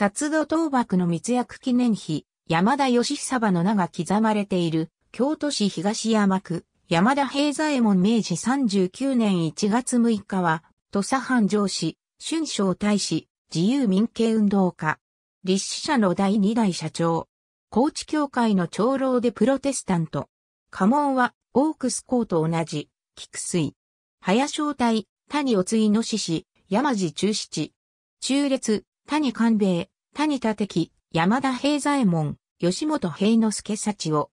札戸倒幕の密約記念碑、山田義久場の名が刻まれている、京都市東山区、山田平左衛門明治39年1月6日は、土佐藩上司、春章大使、自由民権運動家、立志社の第二代社長、高知協会の長老でプロテスタント、家紋は、オークス校と同じ、菊水、早正体、谷おついの志子、山地中七、中列、谷官兵衛、谷立山田平左衛門、吉本平之助幸を。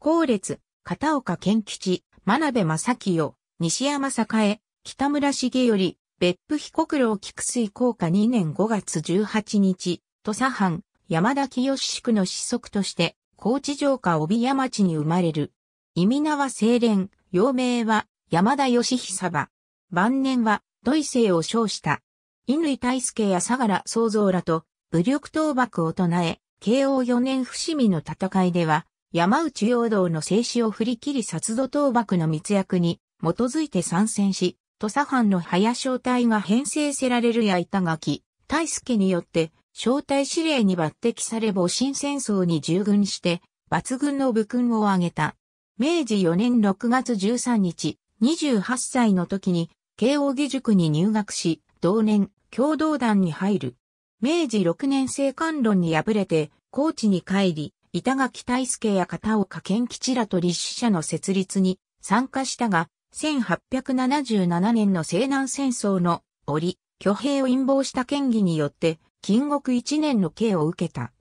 後列、片岡健吉、真鍋正清、西山栄、北村よ頼、別府被告老菊水効果2年5月18日、土佐藩、山田清宿の子息として、高知城下帯山町に生まれる。意味名は清廉、幼名は山田義久ば。晩年は、土井生を称した。乾大輔や相良創造らと武力倒幕を唱え、慶応4年伏見の戦いでは、山内陽道の制止を振り切り殺土倒幕の密約に基づいて参戦し、土佐藩の早正隊が編成せられるや板垣、大輔によって、正体指令に抜擢され戊辰戦争に従軍して、抜群の武勲を挙げた。明治4年6月13日、28歳の時に、慶応義塾に入学し、同年、共同団に入る。明治6年生官論に敗れて、高知に帰り、板垣大助や片岡健吉らと立志社の設立に参加したが、1877年の西南戦争の折、挙兵を陰謀した県議によって、禁獄一年の刑を受けた。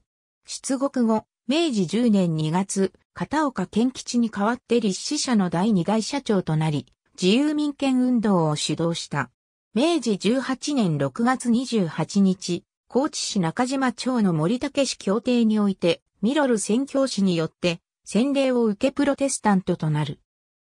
出国後、明治10年2月、片岡健吉に代わって立志社の第二代社長となり、自由民権運動を主導した。明治18年6月28日、高知市中島町の森武市協定において、ミロル宣教師によって、洗礼を受けプロテスタントとなる。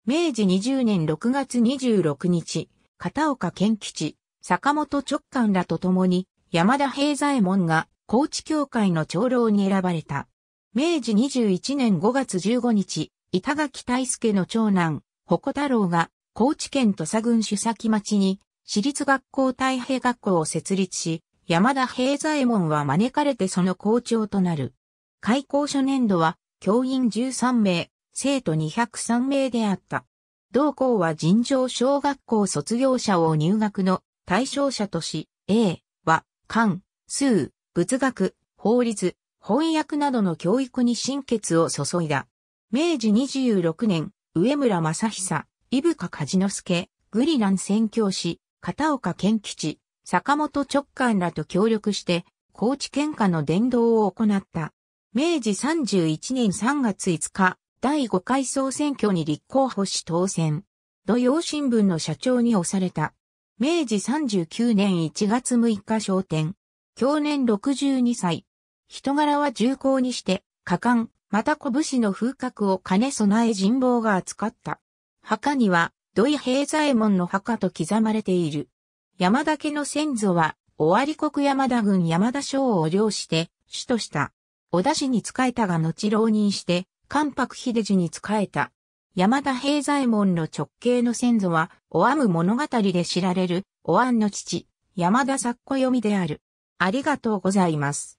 明治20年6月26日、片岡健吉、坂本直官らと共に、山田平左衛門が高知教会の長老に選ばれた。明治21年5月15日、板垣大輔の長男、鉾太郎が、高知県土佐郡主崎町に私立学校太平学校を設立し、山田平左衛門は招かれてその校長となる。開校初年度は教員13名、生徒203名であった。同校は尋常小学校卒業者を入学の対象者とし、A、和、漢、数、仏学、法律、翻訳などの教育に心血を注いだ。明治26年、上村正久、伊深梶之助、グリラン宣教師、片岡県吉、坂本直官らと協力して、高知県下の伝道を行った。明治31年3月5日、第5回総選挙に立候補し当選。土曜新聞の社長に押された。明治39年1月6日昇天。去年62歳。人柄は重厚にして、果敢、また小武士の風格を兼ね備え人望が扱った。墓には、土井平左衛門の墓と刻まれている。山田家の先祖は、尾張国山田郡山田省を領して、主とした。織田氏に仕えたが後浪人して、関白秀次に仕えた。山田平左衛門の直系の先祖は、おあむ物語で知られる、おあんの父、山田作子読みである。ありがとうございます。